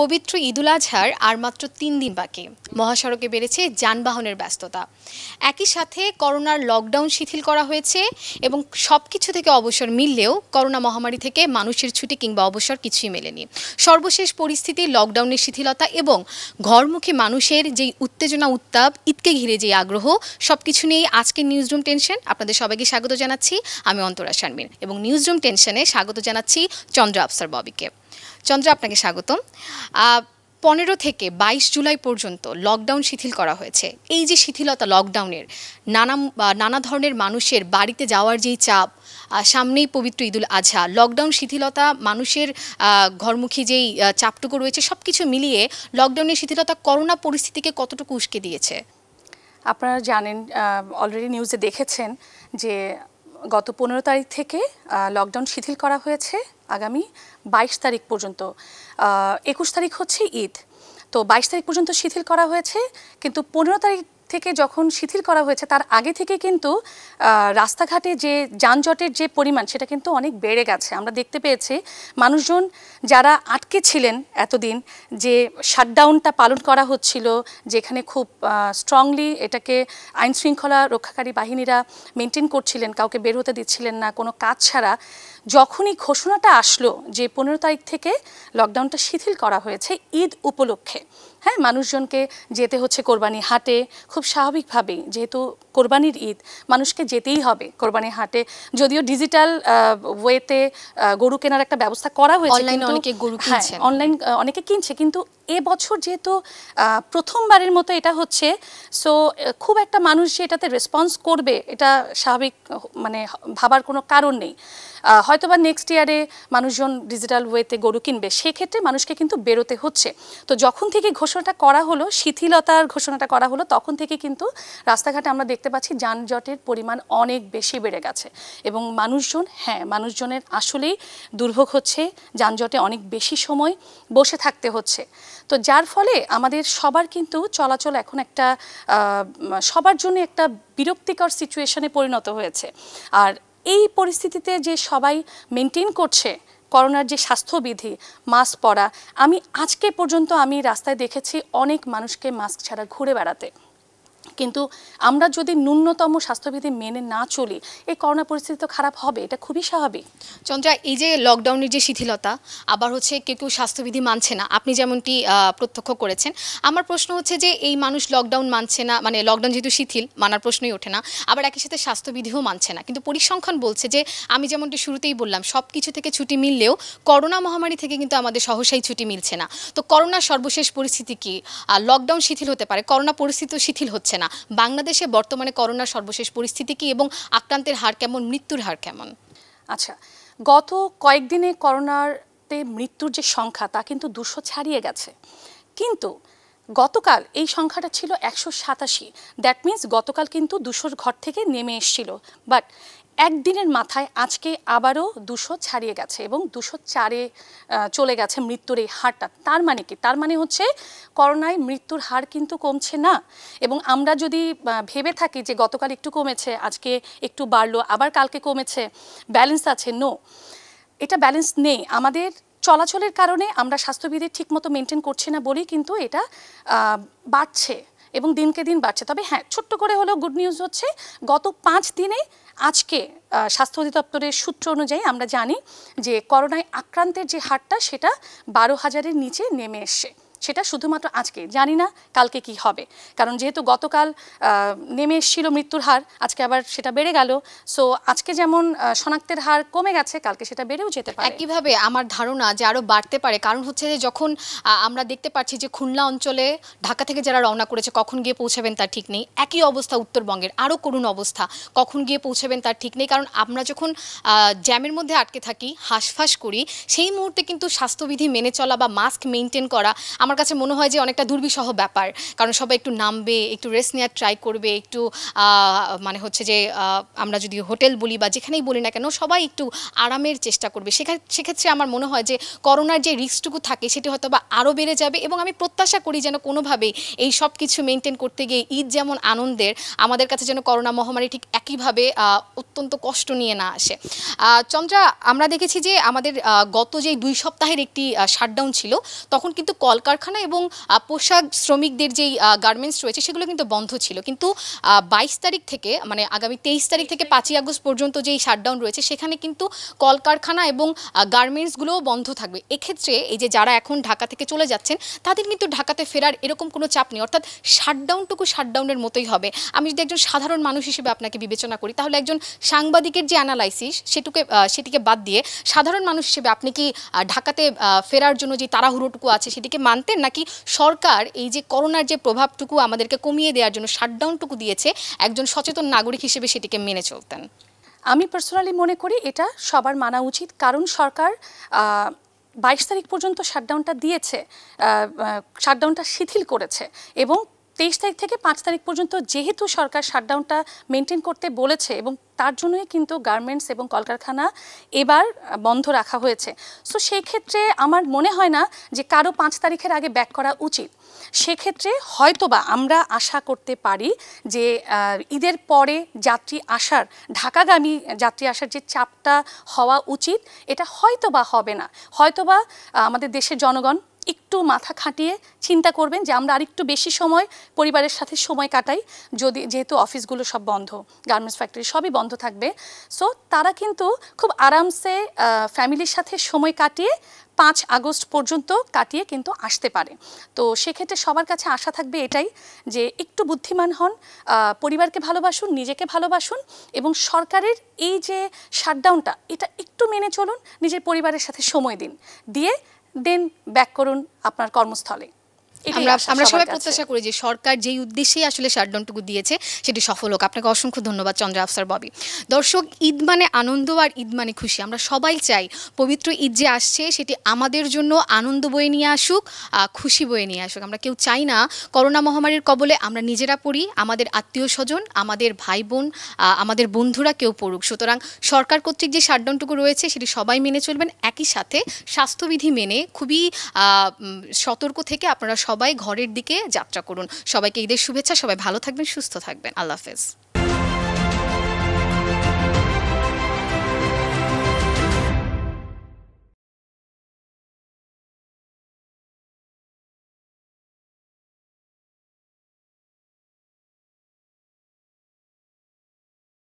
পবিত্র ঈদুল আজহার আর মাত্র তিন দিন বাকি মহাসড়কে বেড়েছে যানবাহনের ব্যস্ততা একই সাথে করোনার লকডাউন শিথিল করা হয়েছে এবং সব কিছু থেকে অবসর মিললেও করোনা মহামারী থেকে মানুষের ছুটি কিংবা অবসর কিছুই মেলেনি সর্বশেষ পরিস্থিতি লকডাউনের শিথিলতা এবং ঘরমুখী মানুষের যেই উত্তেজনা উত্তাপ ইতকে ঘিরে যেই আগ্রহ সব কিছু নিয়েই আজকের নিউজরুম টেনশন আপনাদের সবাইকে স্বাগত জানাচ্ছি আমি অন্তরা শারমিন এবং নিউজরুম টেনশনে স্বাগত জানাচ্ছি চন্দ্র আফসার ববিকে চন্দ্র আপনাকে স্বাগতম পনেরো থেকে ২২ জুলাই পর্যন্ত লকডাউন শিথিল করা হয়েছে এই যে শিথিলতা লকডাউনের নানা নানা ধরনের মানুষের বাড়িতে যাওয়ার যেই চাপ সামনেই পবিত্র ঈদুল আজহা লকডাউন শিথিলতা মানুষের ঘরমুখী যেই চাপটুকু রয়েছে সব কিছু মিলিয়ে লকডাউনের শিথিলতা করোনা পরিস্থিতিকে কতটুকু উস্কে দিয়েছে আপনারা জানেন অলরেডি নিউজে দেখেছেন যে গত পনেরো তারিখ থেকে লকডাউন শিথিল করা হয়েছে আগামী বাইশ তারিখ পর্যন্ত একুশ তারিখ হচ্ছে ঈদ তো বাইশ তারিখ পর্যন্ত শিথিল করা হয়েছে কিন্তু পনেরো তারিখ থেকে যখন শিথিল করা হয়েছে তার আগে থেকে কিন্তু রাস্তাঘাটে যে যানজটের যে পরিমাণ সেটা কিন্তু অনেক বেড়ে গেছে আমরা দেখতে পেয়েছি মানুষজন যারা আটকে ছিলেন এতদিন যে শাটডাউনটা পালন করা হচ্ছিল যেখানে খুব স্ট্রংলি এটাকে আইন শৃঙ্খলা রক্ষাকারী বাহিনীরা মেনটেন করছিলেন কাউকে বের হতে দিচ্ছিলেন না কোনো কাজ ছাড়া যখনই ঘোষণাটা আসলো যে পনেরো তারিখ থেকে লকডাউনটা শিথিল করা হয়েছে ঈদ উপলক্ষে হ্যাঁ মানুষজনকে যেতে হচ্ছে কোরবানি হাটে খুব খুব স্বাভাবিকভাবেই যেহেতু কোরবানির ঈদ মানুষকে যেতেই হবে কোরবানির হাটে যদিও ডিজিটাল ওয়েতে গরু কেনার একটা ব্যবস্থা করা হয়েছে অনেকে গরু হ্যাঁ, কিনছে অনলাইন অনেকে কিনছে কিন্তু এ বছর যেহেতু প্রথমবারের মতো এটা হচ্ছে সো খুব একটা মানুষ যে এটাতে রেসপন্স করবে এটা স্বাভাবিক মানে ভাবার কোনো কারণ নেই হয়তো বা নেক্সট ইয়ারে মানুষজন ডিজিটাল ওয়েতে গরু কিনবে সেক্ষেত্রে মানুষকে কিন্তু বেরোতে হচ্ছে তো যখন থেকে ঘোষণাটা করা হলো শিথিলতার ঘোষণাটা করা হলো তখন থেকে কিন্তু রাস্তাঘাটে আমরা দেখতে পাচ্ছি যানজটের পরিমাণ অনেক বেশি বেড়ে গেছে এবং মানুষজন হ্যাঁ মানুষজনের আসলেই দুর্ভোগ হচ্ছে যানজটে অনেক বেশি সময় বসে থাকতে হচ্ছে তো যার ফলে আমাদের সবার কিন্তু চলাচল এখন একটা সবার জন্য একটা বিরক্তিকর সিচুয়েশনে পরিণত হয়েছে আর এই পরিস্থিতিতে যে সবাই মেনটেন করছে করোনার যে স্বাস্থ্যবিধি মাস্ক পরা আমি আজকে পর্যন্ত আমি রাস্তায় দেখেছি অনেক মানুষকে মাস্ক ছাড়া ঘুরে বেড়াতে কিন্তু আমরা যদি ন্যূনতম স্বাস্থ্যবিধি মেনে না চলি এই করোনা পরিস্থিতি তো খারাপ হবে এটা খুবই স্বাভাবিক চন্দ্রা এই যে লকডাউনের যে শিথিলতা আবার হচ্ছে কেউ কেউ স্বাস্থ্যবিধি মানছে না আপনি যেমনটি প্রত্যক্ষ করেছেন আমার প্রশ্ন হচ্ছে যে এই মানুষ লকডাউন মানছে না মানে লকডাউন যেহেতু শিথিল মানার প্রশ্নই ওঠে না আবার একই সাথে স্বাস্থ্যবিধিও মানছে না কিন্তু পরিসংখ্যান বলছে যে আমি যেমনটি শুরুতেই বললাম সব কিছু থেকে ছুটি মিললেও করোনা মহামারী থেকে কিন্তু আমাদের সহসাই ছুটি মিলছে না তো করোনার সর্বশেষ পরিস্থিতি কি লকডাউন শিথিল হতে পারে করোনা পরিস্থিতিও শিথিল হচ্ছে না বাংলাদেশে বর্তমানে করোনার সর্বশেষ পরিস্থিতি কি এবং আক্রান্তের হার কেমন মৃত্যুর হার কেমন আচ্ছা গত কয়েকদিনে করোনাতে মৃত্যুর যে সংখ্যা তা কিন্তু দুশো ছাড়িয়ে গেছে কিন্তু গতকাল এই সংখ্যাটা ছিল একশো সাতাশি দ্যাট মিন্স গতকাল কিন্তু দুশোর ঘর থেকে নেমে এসছিল বাট একদিনের মাথায় আজকে আবারও দুশো ছাড়িয়ে গেছে এবং দুশো চারে চলে গেছে মৃত্যুর এই হারটা তার মানে কি তার মানে হচ্ছে করোনায় মৃত্যুর হার কিন্তু কমছে না এবং আমরা যদি ভেবে থাকি যে গতকাল একটু কমেছে আজকে একটু বাড়লো আবার কালকে কমেছে ব্যালেন্স আছে নো এটা ব্যালেন্স নেই আমাদের চলাচলের কারণে আমরা স্বাস্থ্যবিধি ঠিকমতো মেনটেন করছি না বলেই কিন্তু এটা বাড়ছে এবং দিনকে দিন বাড়ছে তবে হ্যাঁ ছোট্ট করে হলেও গুড নিউজ হচ্ছে গত পাঁচ দিনে আজকে স্বাস্থ্য অধিদপ্তরের সূত্র অনুযায়ী আমরা জানি যে করোনায় আক্রান্তের যে হারটা সেটা বারো হাজারের নিচে নেমে এসছে সেটা শুধুমাত্র আজকে জানি না কালকে কি হবে কারণ যেহেতু গতকাল নেমে এসেছিল মৃত্যুর হার আজকে আবার সেটা বেড়ে গেল সো আজকে যেমন শনাক্তের হার কমে গেছে কালকে সেটা বেড়েও যেতে পারে একইভাবে আমার ধারণা যে আরও বাড়তে পারে কারণ হচ্ছে যে যখন আমরা দেখতে পাচ্ছি যে খুলনা অঞ্চলে ঢাকা থেকে যারা রওনা করেছে কখন গিয়ে পৌঁছাবেন তার ঠিক নেই একই অবস্থা উত্তরবঙ্গের আরও করুণ অবস্থা কখন গিয়ে পৌঁছাবেন তার ঠিক নেই কারণ আমরা যখন জ্যামের মধ্যে আটকে থাকি হাঁসফাঁস করি সেই মুহূর্তে কিন্তু স্বাস্থ্যবিধি মেনে চলা বা মাস্ক মেনটেন করা আমার কাছে মনে হয় যে অনেকটা দুর্বিষহ ব্যাপার কারণ সবাই একটু নামবে একটু রেস্ট নেওয়ার ট্রাই করবে একটু মানে হচ্ছে যে আমরা যদি হোটেল বলি বা যেখানেই বলি না কেন সবাই একটু আরামের চেষ্টা করবে সেক্ষেত্রে আমার মনে হয় যে করোনার যে রিস্কটুকু থাকে সেটি হয়তো বা আরও বেড়ে যাবে এবং আমি প্রত্যাশা করি যেন কোনোভাবে এই সব কিছু মেনটেন করতে গিয়ে ঈদ যেমন আনন্দের আমাদের কাছে যেন করোনা মহামারী ঠিক একইভাবে অত্যন্ত কষ্ট নিয়ে না আসে চন্দ্রা আমরা দেখেছি যে আমাদের গত যে দুই সপ্তাহের একটি শাটডাউন ছিল তখন কিন্তু কলকার কলকারখানা এবং পোশাক শ্রমিকদের যেই গার্মেন্টস রয়েছে সেগুলো কিন্তু বন্ধ ছিল কিন্তু বাইশ তারিখ থেকে মানে আগামী তেইশ তারিখ থেকে পাঁচই আগস্ট পর্যন্ত যেই শাটডাউন রয়েছে সেখানে কিন্তু কলকারখানা এবং গার্মেন্টসগুলোও বন্ধ থাকবে এক্ষেত্রে এই যে যারা এখন ঢাকা থেকে চলে যাচ্ছেন তাদের কিন্তু ঢাকাতে ফেরার এরকম কোনো চাপ নেই অর্থাৎ শাটডাউনটুকু শাটডাউনের মতোই হবে আমি যদি একজন সাধারণ মানুষ হিসেবে আপনাকে বিবেচনা করি তাহলে একজন সাংবাদিকের যে অ্যানালাইসিস সেটুকে সেটিকে বাদ দিয়ে সাধারণ মানুষ হিসেবে আপনি কি ঢাকাতে ফেরার জন্য যে তাড়াহুড়োটুকু আছে সেটিকে মানতে থাকতেন নাকি সরকার এই যে করোনার যে প্রভাবটুকু আমাদেরকে কমিয়ে দেওয়ার জন্য শাটডাউনটুকু দিয়েছে একজন সচেতন নাগরিক হিসেবে সেটিকে মেনে চলতেন আমি পার্সোনালি মনে করি এটা সবার মানা উচিত কারণ সরকার বাইশ তারিখ পর্যন্ত শাটডাউনটা দিয়েছে শাটডাউনটা শিথিল করেছে এবং তেইশ তারিখ থেকে পাঁচ তারিখ পর্যন্ত যেহেতু সরকার শাটডাউনটা মেনটেন করতে বলেছে এবং তার জন্যই কিন্তু গার্মেন্টস এবং কলকারখানা এবার বন্ধ রাখা হয়েছে সো সেক্ষেত্রে আমার মনে হয় না যে কারো পাঁচ তারিখের আগে ব্যাক করা উচিত সেক্ষেত্রে হয়তোবা আমরা আশা করতে পারি যে ঈদের পরে যাত্রী আসার ঢাকাগামী যাত্রী আসার যে চাপটা হওয়া উচিত এটা হয়তোবা হবে না হয়তোবা আমাদের দেশের জনগণ একটু মাথা খাটিয়ে চিন্তা করবেন যে আমরা আরেকটু বেশি সময় পরিবারের সাথে সময় কাটাই যদি যেহেতু অফিসগুলো সব বন্ধ গার্মেন্টস ফ্যাক্টরি সবই বন্ধ থাকবে সো তারা কিন্তু খুব আরামসে ফ্যামিলির সাথে সময় কাটিয়ে পাঁচ আগস্ট পর্যন্ত কাটিয়ে কিন্তু আসতে পারে তো সেক্ষেত্রে সবার কাছে আশা থাকবে এটাই যে একটু বুদ্ধিমান হন পরিবারকে ভালোবাসুন নিজেকে ভালোবাসুন এবং সরকারের এই যে শাটডাউনটা এটা একটু মেনে চলুন নিজের পরিবারের সাথে সময় দিন দিয়ে দেন ব্যাক করুন আপনার কর্মস্থলে আমরা সবাই প্রত্যাশা করি যে সরকার যেই উদ্দেশ্যেই আসলে শাটডাউনটুকু দিয়েছে সেটি সফল হোক আপনাকে অসংখ্য ধন্যবাদ চন্দ্র আফসার ববি দর্শক ঈদ মানে আনন্দ আর ঈদ মানে খুশি আমরা সবাই চাই পবিত্র ঈদ যে আসছে সেটি আমাদের জন্য আনন্দ বয়ে নিয়ে আসুক খুশি বয়ে নিয়ে আসুক আমরা কেউ চাই না করোনা মহামারীর কবলে আমরা নিজেরা পড়ি আমাদের আত্মীয় স্বজন আমাদের ভাই বোন আমাদের বন্ধুরা কেউ পড়ুক সুতরাং সরকার কর্তৃক যে শাটডাউনটুকু রয়েছে সেটি সবাই মেনে চলবেন একই সাথে স্বাস্থ্যবিধি মেনে খুবই সতর্ক থেকে আপনারা সবাই ঘরের দিকে যাত্রা করুন সবাইকে ঈদের শুভেচ্ছা সবাই ভালো থাকবেন সুস্থ থাকবেন আল্লাহ হাফেজ